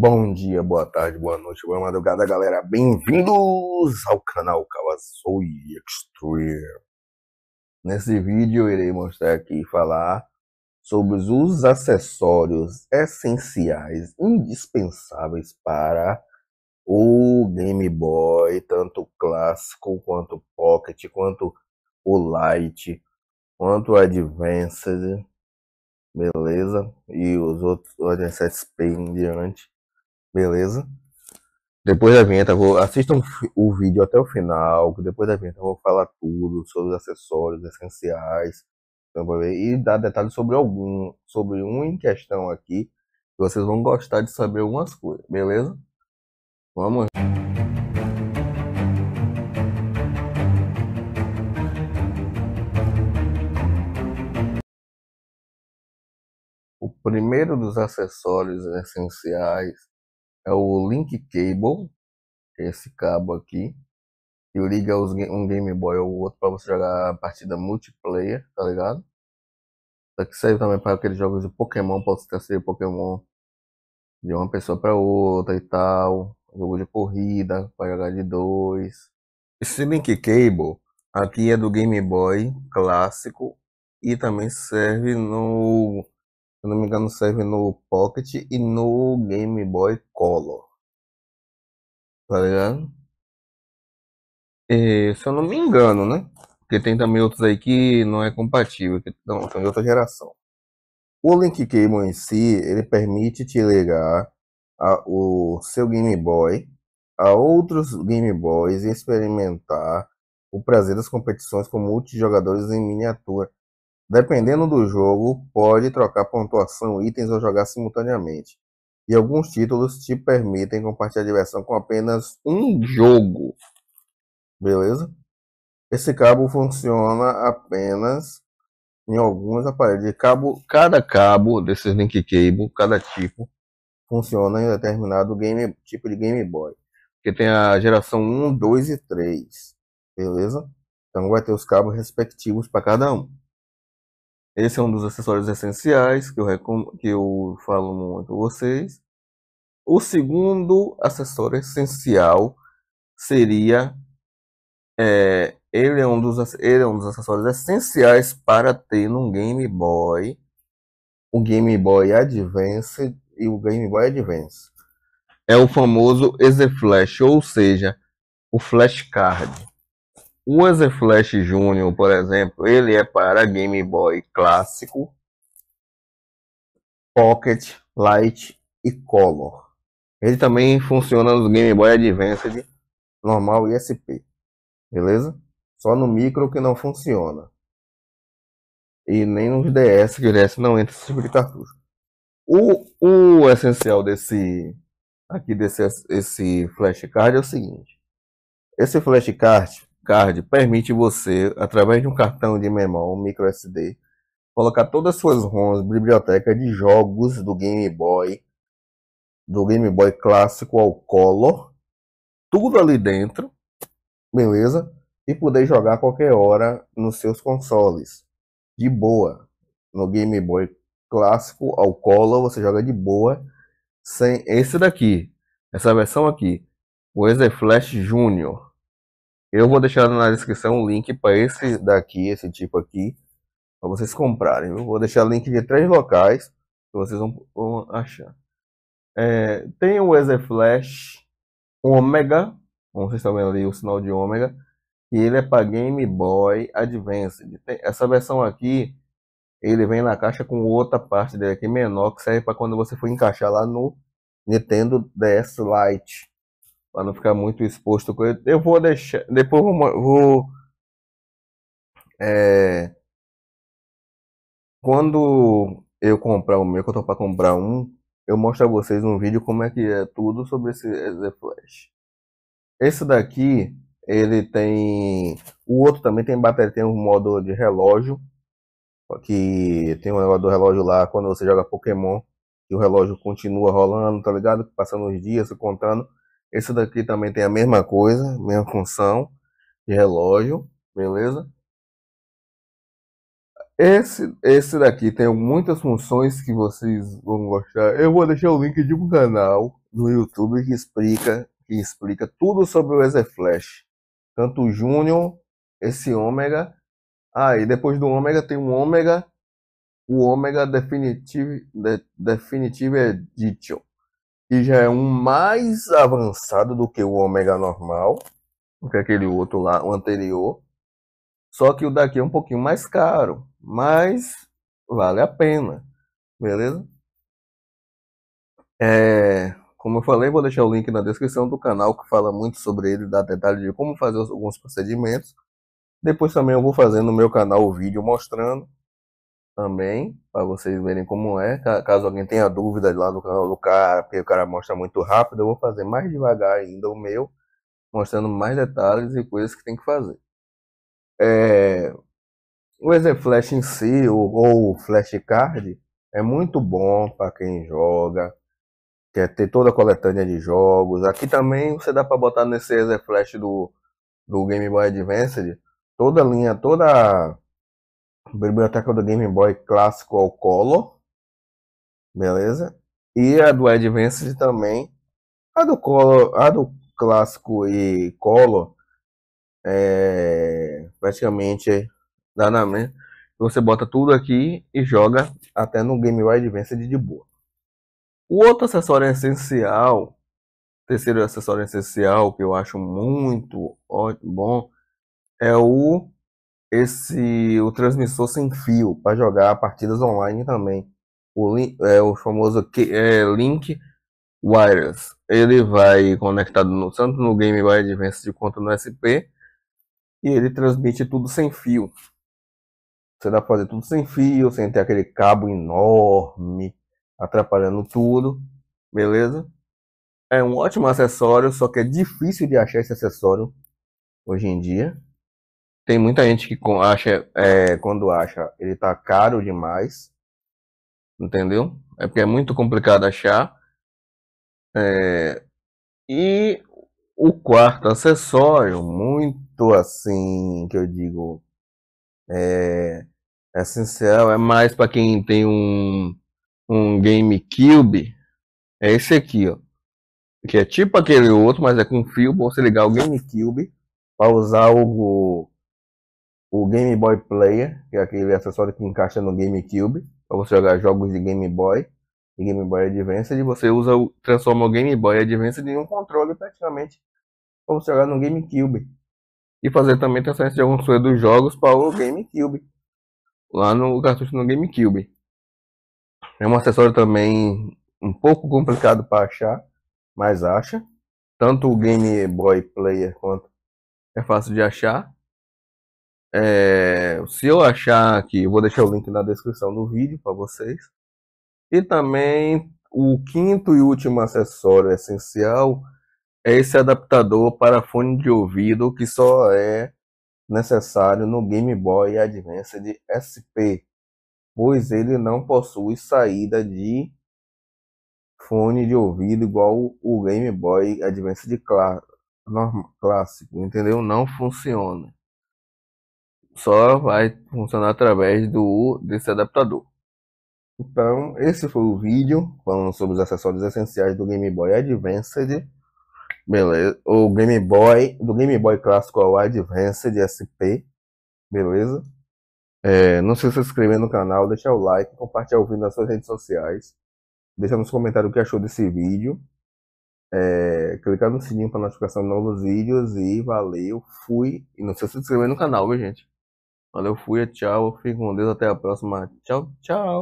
Bom dia, boa tarde, boa noite, boa madrugada, galera. Bem-vindos ao canal Kawasui Extreme. Nesse vídeo eu irei mostrar aqui e falar sobre os acessórios essenciais, indispensáveis para o Game Boy, tanto clássico quanto Pocket, quanto o Lite, quanto o Advanced, beleza? E os outros Ordem 7 P em diante beleza? Depois da vinheta, vou, assistam o vídeo até o final, que depois da vinheta eu vou falar tudo sobre os acessórios essenciais então, e dar detalhes sobre algum, sobre um em questão aqui, que vocês vão gostar de saber algumas coisas, beleza? Vamos! O primeiro dos acessórios essenciais é o link cable, é esse cabo aqui, que liga os, um Game Boy ou outro para você jogar a partida multiplayer, tá ligado? Isso aqui serve também para aqueles jogos de Pokémon, pode você Pokémon de uma pessoa para outra e tal. Jogo de corrida, para jogar de dois. Esse link cable aqui é do Game Boy clássico e também serve no eu não me engano, serve no Pocket e no Game Boy Color. Tá ligado? E, se eu não me engano, né? Porque tem também outros aí que não é compatível, que não, são de outra geração. O Link Cable em si, ele permite te ligar a, o seu Game Boy a outros Game Boys e experimentar o prazer das competições com multijogadores em miniatura. Dependendo do jogo, pode trocar pontuação, itens ou jogar simultaneamente. E alguns títulos te permitem compartilhar diversão com apenas um jogo. Beleza? Esse cabo funciona apenas em alguns aparelhos. De cabo, cada cabo desses link cable, cada tipo, funciona em determinado game, tipo de Game Boy. Porque tem a geração 1, 2 e 3. Beleza? Então vai ter os cabos respectivos para cada um. Esse é um dos acessórios essenciais que eu, recom... que eu falo muito com vocês. O segundo acessório essencial seria é, ele, é um dos, ele é um dos acessórios essenciais para ter num Game Boy, o Game Boy Advance e o Game Boy Advance. É o famoso EZ Flash, ou seja, o flashcard. O Wesley Flash Jr., por exemplo, ele é para Game Boy clássico, Pocket, Light e Color. Ele também funciona no Game Boy Advance normal e SP. Beleza? Só no micro que não funciona. E nem nos DS, que o DS não entra esse tipo de cartucho. O, o essencial desse aqui desse esse flashcard é o seguinte. Esse flashcard card permite você, através de um cartão de memória, um micro SD, colocar todas as suas ROMs, biblioteca de jogos do Game Boy, do Game Boy clássico ao Color, tudo ali dentro, beleza? E poder jogar a qualquer hora nos seus consoles, de boa. No Game Boy clássico ao Color, você joga de boa, sem esse daqui, essa versão aqui, o Ezer Flash Junior eu vou deixar na descrição o link para esse daqui, esse tipo aqui, para vocês comprarem. Eu vou deixar o link de três locais que vocês vão, vão achar. É, tem o Flash Omega, como vocês estão vendo ali o sinal de ômega, que ele é para Game Boy Advance. essa versão aqui, ele vem na caixa com outra parte dele aqui menor, que serve para quando você for encaixar lá no Nintendo DS Lite para não ficar muito exposto. Eu vou deixar. Depois vou. vou é, quando eu comprar o meu, que eu tô para comprar um, eu mostro a vocês um vídeo como é que é tudo sobre esse Z Flash. Esse daqui, ele tem. O outro também tem bateria, tem um modo de relógio. Que tem um negócio do relógio lá quando você joga Pokémon. E o relógio continua rolando, tá ligado? Passando os dias, contando. Esse daqui também tem a mesma coisa, mesma função de relógio, beleza? Esse, esse daqui tem muitas funções que vocês vão gostar. Eu vou deixar o link de um canal no YouTube que explica, que explica tudo sobre o Ezer Flash. Tanto o Júnior, esse ômega. Aí ah, depois do ômega tem um ômega, o ômega definitive, de, definitive edition que já é um mais avançado do que o ômega normal, que é aquele outro lá, o anterior. Só que o daqui é um pouquinho mais caro, mas vale a pena, beleza? É, como eu falei, vou deixar o link na descrição do canal que fala muito sobre ele, dá detalhes de como fazer alguns procedimentos. Depois também eu vou fazer no meu canal o vídeo mostrando também, para vocês verem como é. Caso alguém tenha dúvidas lá do canal do cara, porque o cara mostra muito rápido, eu vou fazer mais devagar ainda o meu, mostrando mais detalhes e coisas que tem que fazer. É... O Flash em si, ou, Flash o Flashcard, é muito bom para quem joga, quer ter toda a coletânea de jogos. Aqui também você dá para botar nesse Flash do, do Game Boy Advance toda a linha, toda biblioteca do Game Boy clássico ao colo, beleza? E a do Advance também. A do colo, a do clássico e colo é praticamente dá na mesma. Você bota tudo aqui e joga até no Game Boy Advance de boa. O outro acessório essencial, terceiro acessório essencial que eu acho muito ótimo, bom, é o esse o transmissor sem fio para jogar partidas online também. O, é, o famoso é, Link Wireless. Ele vai conectado no, tanto no Game Boy Advance quanto no SP. E ele transmite tudo sem fio. Você dá pra fazer tudo sem fio, sem ter aquele cabo enorme atrapalhando tudo. Beleza? É um ótimo acessório, só que é difícil de achar esse acessório hoje em dia. Tem muita gente que acha, é, quando acha, ele tá caro demais. Entendeu? É porque é muito complicado achar. É, e o quarto acessório, muito assim, que eu digo, é, é essencial, é mais para quem tem um, um GameCube, é esse aqui, ó. Que é tipo aquele outro, mas é com fio, para você ligar o GameCube para usar o, o Game Boy Player, que é aquele acessório que encaixa no GameCube, para você jogar jogos de Game Boy e Game Boy Advance, e você usa o, transforma o Game Boy Advance em um controle praticamente para você jogar no GameCube. E fazer também transferência de alguns dos jogos para o GameCube. Lá no cartucho no GameCube. É um acessório também um pouco complicado para achar, mas acha. Tanto o Game Boy Player quanto é fácil de achar. É, se eu achar aqui, vou deixar o link na descrição do vídeo para vocês. E também o quinto e último acessório essencial é esse adaptador para fone de ouvido que só é necessário no Game Boy Advance SP, pois ele não possui saída de fone de ouvido igual o Game Boy Advance de clássico, entendeu? Não funciona só vai funcionar através do desse adaptador. Então, esse foi o vídeo falando sobre os acessórios essenciais do Game Boy Advance. Beleza? O Game Boy, do Game Boy Clássico ao Advance SP. Beleza? É, não se inscrever no canal, deixar o like, compartilhar o vídeo nas suas redes sociais. Deixa nos comentários o que achou desse vídeo. É, clicar no sininho para notificação de novos vídeos. E valeu, fui. E não se inscrever no canal, viu, gente? Valeu, fui, tchau. Fiquem com Deus, até a próxima. Tchau, tchau.